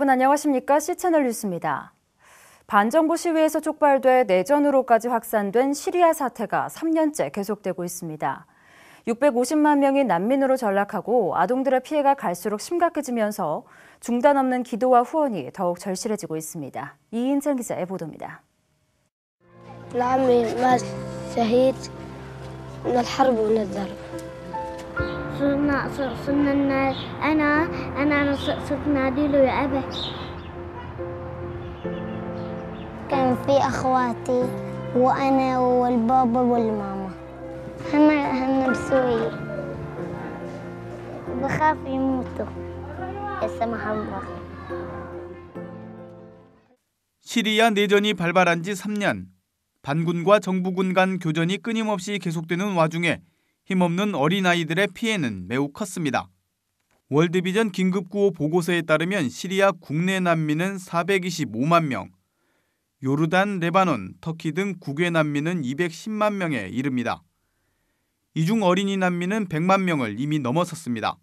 여러분 안녕하십니까? 시채널 뉴스입니다. 반정부 시위에서 촉발돼 내전으로까지 확산된 시리아 사태가 3년째 계속되고 있습니다. 650만 명이 난민으로 전락하고 아동들의 피해가 갈수록 심각해지면서 중단 없는 기도와 후원이 더욱 절실해지고 있습니다. 이인찬 기자의 보도입니다. صرنا صرنا الناس انا انا صرت نادي له يا ابا كان في اخواتي وانا والبابا والماما هم هم بسوريا بخاف يموتوا لا سمح الله 시리아 내전이 발발한 지 3년. 반군과 정부군 간 교전이 끊임없이 계속되는 와중에 힘없는 어린아이들의 피해는 매우 컸습니다. 월드비전 긴급구호 보고서에 따르면 시리아 국내 난민은 425만 명, 요르단, 레바논, 터키 등 국외 난민은 210만 명에 이릅니다. 이 중 어린이 난민은 100만 명을 이미 넘어섰습니다.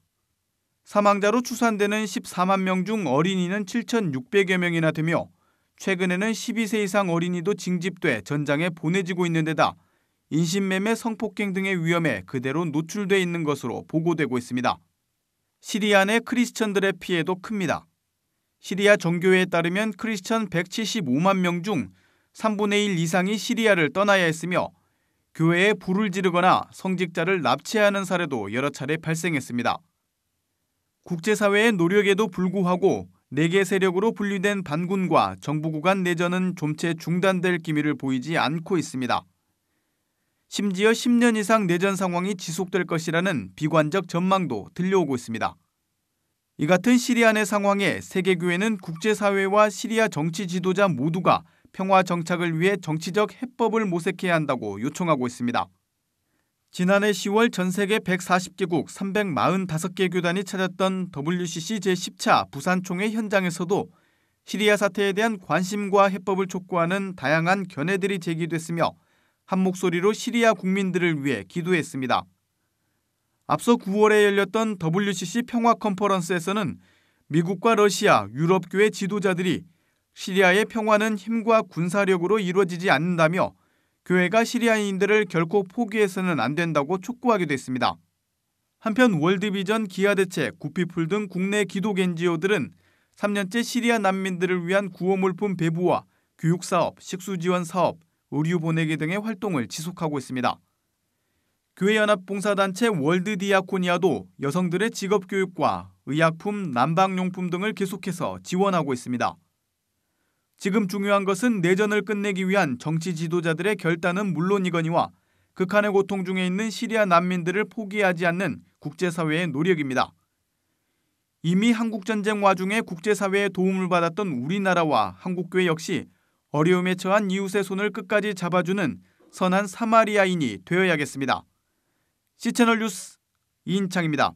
사망자로 추산되는 14만 명 중 어린이는 7,600여 명이나 되며 최근에는 12세 이상 어린이도 징집돼 전장에 보내지고 있는 데다 인신매매, 성폭행 등의 위험에 그대로 노출돼 있는 것으로 보고되고 있습니다. 시리아 내 크리스천들의 피해도 큽니다. 시리아 정교회에 따르면 크리스천 175만 명 중 3분의 1 이상이 시리아를 떠나야 했으며 교회에 불을 지르거나 성직자를 납치하는 사례도 여러 차례 발생했습니다. 국제사회의 노력에도 불구하고 4개 세력으로 분리된 반군과 정부 구간 내전은 좀체 중단될 기미를 보이지 않고 있습니다. 심지어 10년 이상 내전 상황이 지속될 것이라는 비관적 전망도 들려오고 있습니다. 이 같은 시리아 내 상황에 세계교회는 국제사회와 시리아 정치 지도자 모두가 평화 정착을 위해 정치적 해법을 모색해야 한다고 요청하고 있습니다. 지난해 10월 전 세계 140개국 345개 교단이 찾았던 WCC 제10차 부산총회 현장에서도 시리아 사태에 대한 관심과 해법을 촉구하는 다양한 견해들이 제기됐으며 한 목소리로 시리아 국민들을 위해 기도했습니다. 앞서 9월에 열렸던 WCC 평화 컨퍼런스에서는 미국과 러시아, 유럽교회 지도자들이 시리아의 평화는 힘과 군사력으로 이루어지지 않는다며 교회가 시리아인들을 결코 포기해서는 안 된다고 촉구하기도 했습니다. 한편 월드비전, 기아대체, 구피풀 등 국내 기독 NGO들은 3년째 시리아 난민들을 위한 구호물품 배부와 교육사업, 식수지원 사업, 의류 보내기 등의 활동을 지속하고 있습니다. 교회연합봉사단체 월드디아코니아도 여성들의 직업교육과 의약품, 난방용품 등을 계속해서 지원하고 있습니다. 지금 중요한 것은 내전을 끝내기 위한 정치 지도자들의 결단은 물론이거니와 극한의 고통 중에 있는 시리아 난민들을 포기하지 않는 국제사회의 노력입니다. 이미 한국전쟁 와중에 국제사회의 도움을 받았던 우리나라와 한국교회 역시 어려움에 처한 이웃의 손을 끝까지 잡아주는 선한 사마리아인이 되어야겠습니다. 시채널 뉴스 이인창입니다.